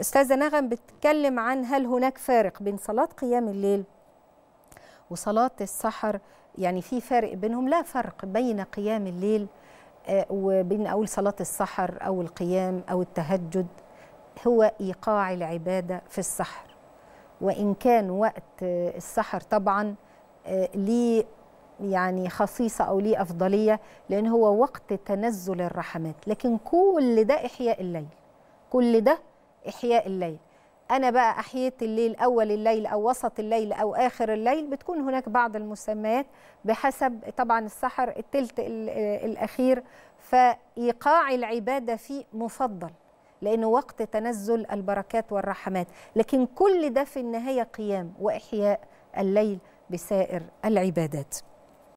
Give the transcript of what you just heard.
استاذه نغم بتتكلم عن هل هناك فارق بين صلاه قيام الليل وصلاه السحر يعني في فارق بينهم لا فرق بين قيام الليل آه، وبين اول صلاه السحر او القيام او التهجد هو ايقاع العباده في السحر وان كان وقت آه، السحر طبعا آه، ليه يعني خصيصه او ليه افضليه لان هو وقت تنزل الرحمات لكن كل ده احياء الليل كل ده إحياء الليل أنا بقى أحييت الليل أول الليل أو وسط الليل أو آخر الليل بتكون هناك بعض المسميات بحسب طبعا السحر التلت الأخير فإيقاع العبادة فيه مفضل لأنه وقت تنزل البركات والرحمات لكن كل ده في النهاية قيام وإحياء الليل بسائر العبادات